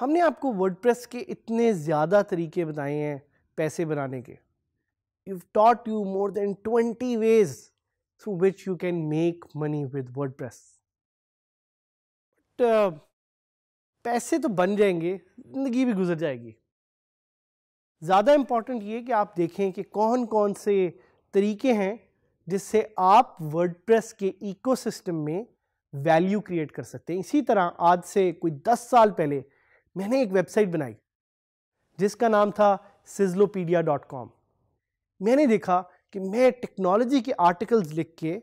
हमने आपको वर्डप्रेस के इतने ज़्यादा तरीके बताए हैं पैसे बनाने के you taught you more than twenty ways through which you can make money with WordPress. But, uh, पैसे तो बन जाएंगे ज़िंदगी भी गुजर जाएगी ज़्यादा इम्पॉर्टेंट ये कि आप देखें कि कौन कौन से तरीके हैं जिससे आप प्रेस के इकोसिस्टम में वैल्यू क्रिएट कर सकते हैं इसी तरह आज से कोई 10 साल पहले मैंने एक वेबसाइट बनाई जिसका नाम था सिजलोपीडिया डॉट कॉम मैंने देखा कि मैं टेक्नोलॉजी के आर्टिकल्स लिख के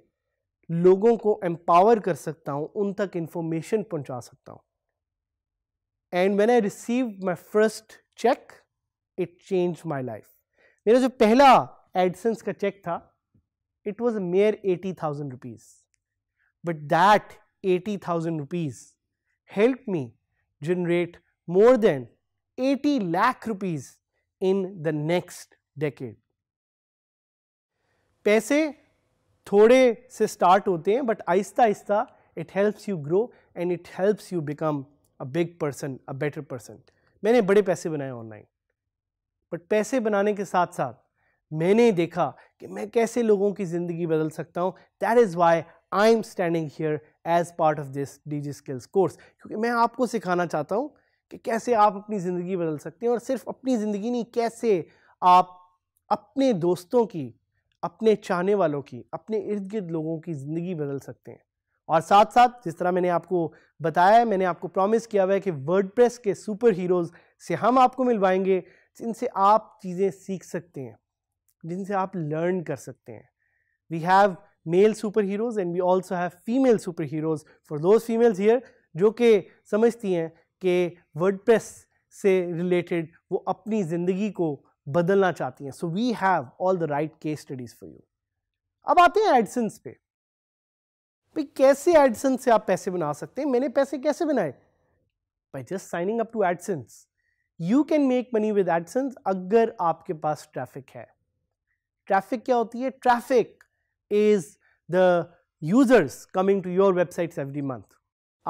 लोगों को एम्पावर कर सकता हूँ उन तक इंफॉर्मेशन पहुँचा सकता हूँ and man I receive my first cheque it change my life मेरा जो पहला एडसेंस का चेक था it was mere eighty thousand rupees but that eighty thousand rupees help me generate more than eighty lakh rupees in the next decade पैसे थोड़े से start होते हैं बट आहिस्ता आहिस्ता it helps you grow and it helps you become a big person a better person मैंने बड़े पैसे बनाए ऑनलाइन बट पैसे बनाने के साथ साथ मैंने देखा कि मैं कैसे लोगों की ज़िंदगी बदल सकता हूँ that is why I am standing here as part of this digi skills course क्योंकि मैं आपको सिखाना चाहता हूँ कि कैसे आप अपनी ज़िंदगी बदल सकते हैं और सिर्फ अपनी ज़िंदगी नहीं कैसे आप अपने दोस्तों की अपने चाहने वालों की अपने इर्द गिर्द लोगों की ज़िंदगी बदल सकते हैं और साथ साथ जिस तरह मैंने आपको बताया है मैंने आपको प्रॉमिस किया हुआ है कि वर्ड के सुपर हीरोज़ से हम आपको मिलवाएंगे जिनसे आप चीज़ें सीख सकते हैं जिनसे आप लर्न कर सकते हैं we have male superheroes and we also have female superheroes for those females here जो कि समझती हैं कि वर्ड से रिलेटेड वो अपनी ज़िंदगी को बदलना चाहती हैं so we have all the right case studies for you अब आते हैं एडसन पे भाई कैसे एडसन से आप पैसे बना सकते हैं मैंने पैसे कैसे बनाए by just signing up to AdSense you can make money with AdSense अगर आपके पास ट्रैफिक है ट्रैफिक क्या होती है traffic is the users coming to your website every month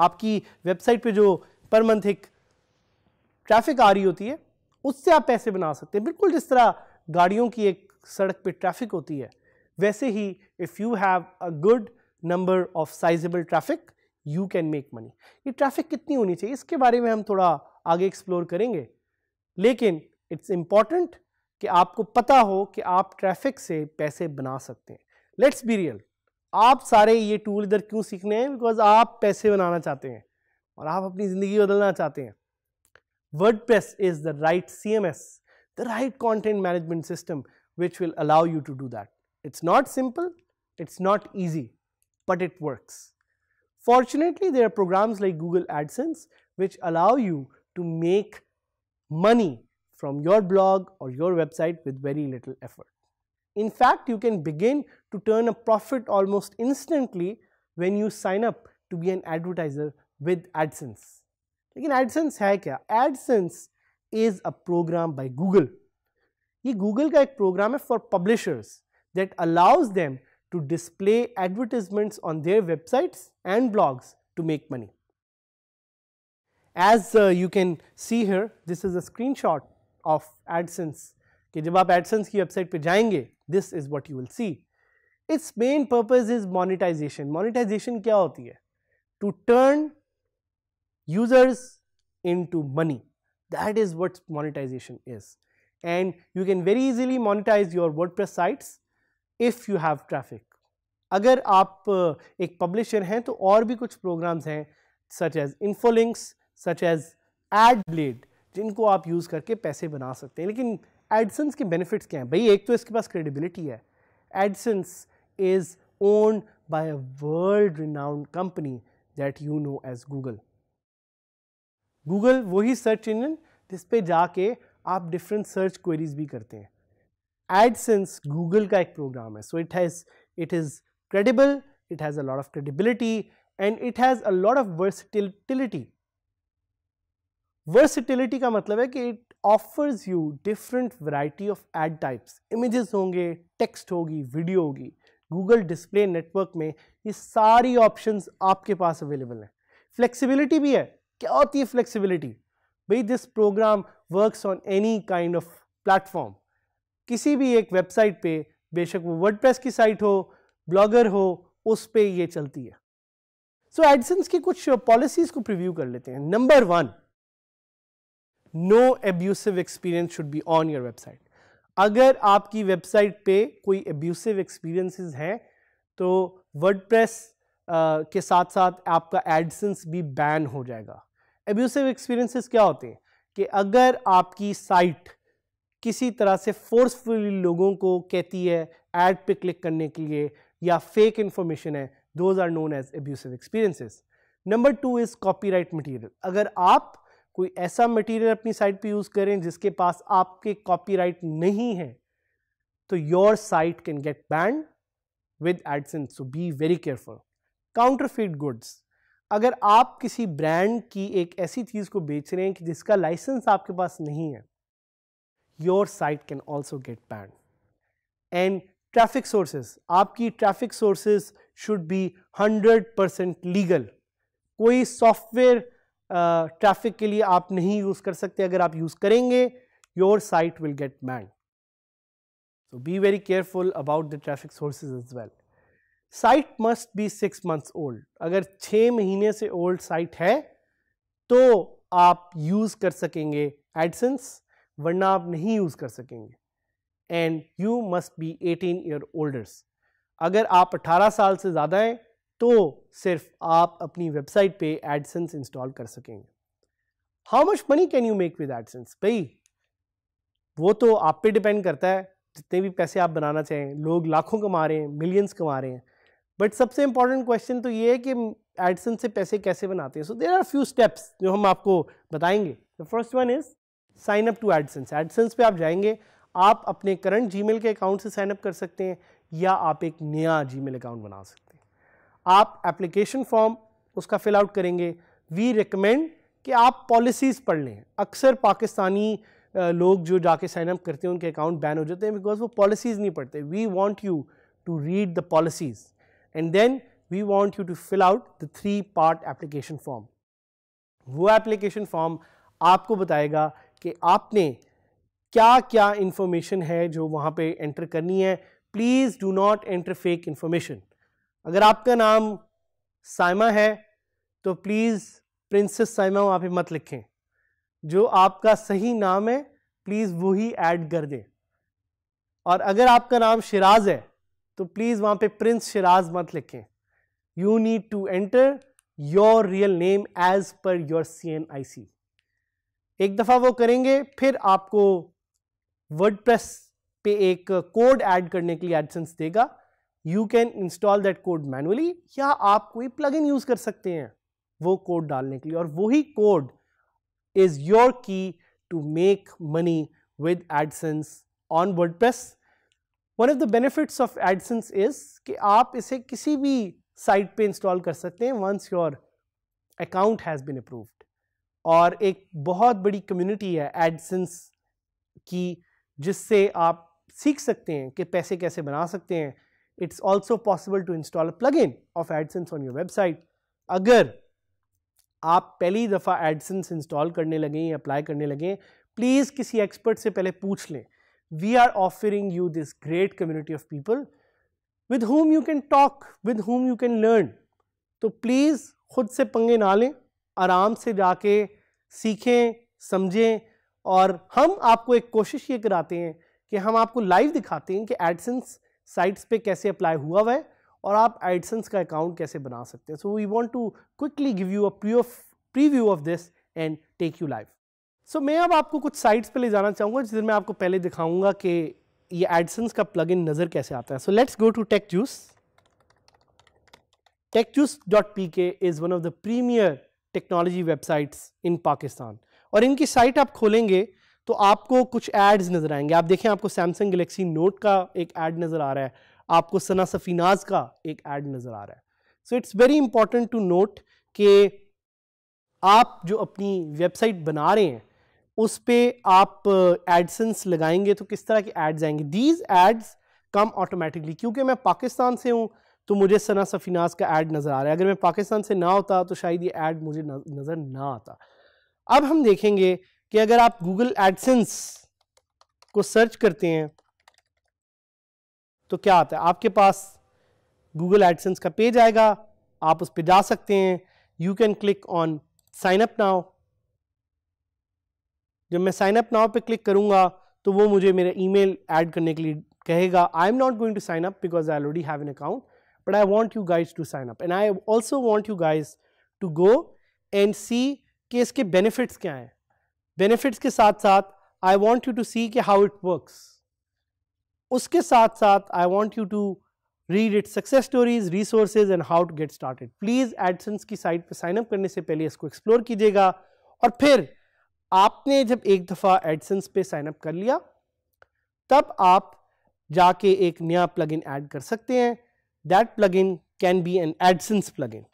आपकी वेबसाइट पे जो पर मंथ एक ट्रैफिक आ रही होती है उससे आप पैसे बना सकते हैं बिल्कुल जिस तरह गाड़ियों की एक सड़क पे ट्रैफिक होती है वैसे ही if you have a good number of sizeable traffic you can make money ये ट्रैफिक कितनी होनी चाहिए इसके बारे में हम थोड़ा आगे एक्सप्लोर करेंगे लेकिन इट्स इम्पॉर्टेंट कि आपको पता हो कि आप ट्रैफिक से पैसे बना सकते हैं लेट्स बी रियल आप सारे ये टूल इधर क्यों सीखने हैं बिकॉज आप पैसे बनाना चाहते हैं और आप अपनी ज़िंदगी बदलना चाहते हैं WordPress is the right CMS, the right content management system which will allow you to do that. It's not simple, it's not easy, but it works. Fortunately, there are programs like Google AdSense which allow you to make money from your blog or your website with very little effort. In fact, you can begin to turn a profit almost instantly when you sign up to be an advertiser with AdSense. लेकिन AdSense है क्या AdSense is a programme by Google ये Google का एक programme है for publishers that allows them to display advertisements on their websites and blogs to make money as you can see here this is a screenshot of AdSense कि जब आप AdSense की website पर जाएंगे this is what you will see its main purpose is monetisation monetisation क्या होती है to turn users into money. That is what monetization is. And you can very easily monetize your WordPress sites if you have traffic. अगर आप uh, एक publisher हैं तो और भी कुछ programs हैं such as infolinks, such as adblade जिनको आप use करके पैसे बना सकते हैं लेकिन AdSense के benefits क्या हैं भाई एक तो इसके पास credibility है AdSense is owned by a world renowned company that you know as Google. Google वही सर्च इंजन जिस पे जाके आप डिफरेंट सर्च क्वेरीज भी करते हैं एड सेंस गूगल का एक प्रोग्राम है so it has it is credible it has a lot of credibility and it has a lot of versatility versatility का मतलब है कि it offers you different variety of ad types images होंगे text होगी video होगी Google display network में ये सारी ऑप्शंस आपके पास अवेलेबल हैं फ्लेक्सिबिलिटी भी है क्या होती है फ्लेक्सिबिलिटी भाई this programme works on any kind of platform किसी भी एक वेबसाइट पे बेशक वो वर्डप्रेस की साइट हो ब्लॉगर हो उस पर ये चलती है सो so, एडसेंस की कुछ पॉलिसीज को प्रिव्यू कर लेते हैं number one no abusive experience should be on your website अगर आपकी वेबसाइट पे कोई एब्यूसिव एक्सपीरियंसेस हैं तो वर्डप्रेस के साथ साथ आपका एडसेंस भी बैन हो जाएगा एब्यूसिव एक्सपीरियंसेस क्या होते हैं कि अगर आपकी साइट किसी तरह से फोर्सफुली लोगों को कहती है एड पे क्लिक करने के लिए या फेक इंफॉर्मेशन है those are known as abusive experiences number two is copyright material अगर आप कोई ऐसा मटेरियल अपनी साइट पे यूज़ करें जिसके पास आपके कॉपीराइट नहीं है तो your site can get banned with AdSense so be very careful counterfeit goods अगर आप किसी ब्रांड की एक ऐसी चीज़ को बेच रहे हैं कि जिसका लाइसेंस आपके पास नहीं है your site can also get banned and traffic sources आपकी traffic sources should be 100 percent legal कोई सॉफ्टवेयर ट्रैफिक के लिए आप नहीं यूज़ कर सकते अगर आप यूज़ करेंगे your site will get banned be very careful about the traffic sources is well well site must be six months old अगर छः महीने से ओल्ड साइट है तो आप यूज़ कर सकेंगे एडसेंस वरना आप नहीं यूज़ कर सकेंगे and you must be eighteen year olders अगर आप अट्ठारह साल से ज़्यादा हैं तो सिर्फ आप अपनी वेबसाइट पे एडसेंस इंस्टॉल कर सकेंगे how much money can you make with AdSense भाई वो तो आप पे डिपेंड करता है जितने भी पैसे आप बनाना चाहें लोग लाखों कमा रहे हैं मिलियंस कमा रहे हैं बट सबसे इंपॉर्टेंट क्वेश्चन तो ये है कि एडसन से पैसे कैसे बनाते हैं so there are few steps जो हम आपको बताएंगे the first one is sign up to AdSense AdSense पे आप जाएंगे आप अपने करंट जी के अकाउंट से साइन अप कर सकते हैं या आप एक नया जी अकाउंट बना सकते हैं आप एप्लीकेशन फॉर्म उसका फिल आउट करेंगे वी रिकमेंड कि आप पॉलिसीज़ पढ़ लें अक्सर पाकिस्तानी लोग जो जाके साइन अप करते हैं उनके अकाउंट बैन हो जाते हैं बिकॉज वो पॉलिसीज़ नहीं पढ़ते we want you to read the policies and then we want you to fill out the three part application form. वो application form आपको बताएगा कि आपने क्या क्या information है जो वहाँ पे एंटर करनी है please do not enter fake information. अगर आपका नाम साइमा है तो प्लीज़ प्रिंसेस साइमा वहाँ पे मत लिखें जो आपका सही नाम है प्लीज़ वो ही ऐड कर दें और अगर आपका नाम शिराज है तो प्लीज़ वहां पे प्रिंस शिराज मत लिखें you need to enter your real name as per your C N I C एक दफ़ा वो करेंगे फिर आपको वर्ड प्रेस पे एक कोड ऐड करने के लिए एडसेंस देगा you can install that code manually या आप कोई इन यूज़ कर सकते हैं वो कोड डालने के लिए और वही code is your key to make money with AdSense on WordPress one of the benefits of AdSense is कि आप इसे किसी भी साइट पे इंस्टॉल कर सकते हैं once your account has been approved और एक बहुत बड़ी कम्युनिटी है एडसन्स की जिससे आप सीख सकते हैं कि पैसे कैसे बना सकते हैं it's also possible to install a plugin of AdSense on your website अगर आप पहली दफ़ा एडसन्स इंस्टॉल करने लगें अप्लाई करने लगें प्लीज़ किसी एक्सपर्ट से पहले पूछ लें we are offering you this great community of people with whom you can talk, with whom you can learn. तो प्लीज़ खुद से पंगे ना लें आराम से जाके सीखें समझें और हम आपको एक कोशिश ये कराते हैं कि हम आपको लाइव दिखाते हैं कि एडसेंस साइट्स पे कैसे अप्लाई हुआ हुआ है और आप एडसेंस का अकाउंट कैसे बना सकते हैं so we want to quickly give you a preview of this and take you live so so, मैं अब आपको कुछ साइट्स पे ले जाना चाहूँगा जिसमें मैं आपको पहले दिखाऊंगा कि ये एडसन्स का प्लग इन नज़र कैसे आता है so let's go to tech juice tech juice dot P K is one of the premier technology websites in Pakistan और इनकी साइट आप खोलेंगे तो आपको कुछ एड्स नज़र आएंगे आप देखें आपको सैमसंग गलेक्सी नोट का एक ऐड नज़र आ रहा है आपको सना सफीनाज का एक ऐड नज़र आ रहा है so it's very important to note कि आप जो अपनी वेबसाइट बना रहे हैं उस पर आप एडसेंस uh, लगाएंगे तो किस तरह के एड्स आएंगे दीज एड्स कम ऑटोमेटिकली क्योंकि मैं पाकिस्तान से हूँ तो मुझे सना सफीनाज का एड नज़र आ रहा है अगर मैं पाकिस्तान से ना होता तो शायद ये एड मुझे नज़र ना आता अब हम देखेंगे कि अगर आप गूगल एडसेंस को सर्च करते हैं तो क्या आता है आपके पास गूगल एडसेंस का पेज आएगा आप उस पर जा सकते हैं you can click on sign up now जब मैं साइन अप नाउ पे क्लिक करूंगा तो वो मुझे मेरा ईमेल ऐड करने के लिए कहेगा I am not going to sign up because I already have an account but I want you guys to sign up and I also want you guys to go and see कि इसके benefits क्या हैं benefits के साथ साथ I want you to see कि how it work उसके साथ साथ I want you to read it success stories resources and how to get started please AdSense की साइट पर साइन अप करने से पहले इसको एक्सप्लोर कीजिएगा और फिर आपने जब एक दफ़ा एडसेंस पे साइन अप कर लिया तब आप जाके एक नया प्लगइन ऐड कर सकते हैं that plugin can be an AdSense plugin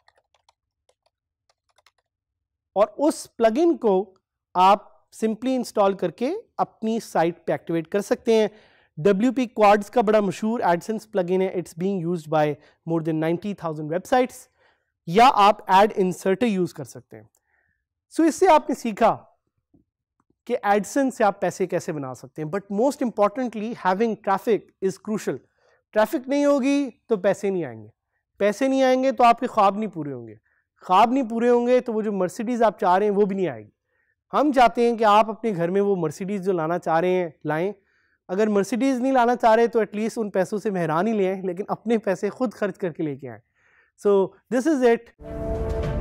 और उस प्लगइन को आप सिंपली इंस्टॉल करके अपनी साइट पे एक्टिवेट कर सकते हैं डब्ल्यू पी क्वाड्स का बड़ा मशहूर एडसेंस प्लगइन है it's being used by more than 90,000 websites या आप एड इंसर्टर यूज़ कर सकते हैं सो so इससे आपने सीखा कि एडसन से आप पैसे कैसे बना सकते हैं but most importantly having traffic is crucial traffic नहीं होगी तो पैसे नहीं आएंगे पैसे नहीं आएंगे तो आपके ख्वाब नहीं पूरे होंगे ख्वाब नहीं पूरे होंगे तो वो जो मर्सिडीज़ आप चाह रहे हैं वो भी नहीं आएगी हम चाहते हैं कि आप अपने घर में वो मर्सिडीज़ जो लाना चाह रहे हैं लाएँ अगर मर्सिडीज़ नहीं लाना चाह रहे तो एटलीस्ट उन पैसों से मेहरान ही लें लेकिन अपने पैसे खुद खर्च करके लेके आएँ सो दिस इज़ इट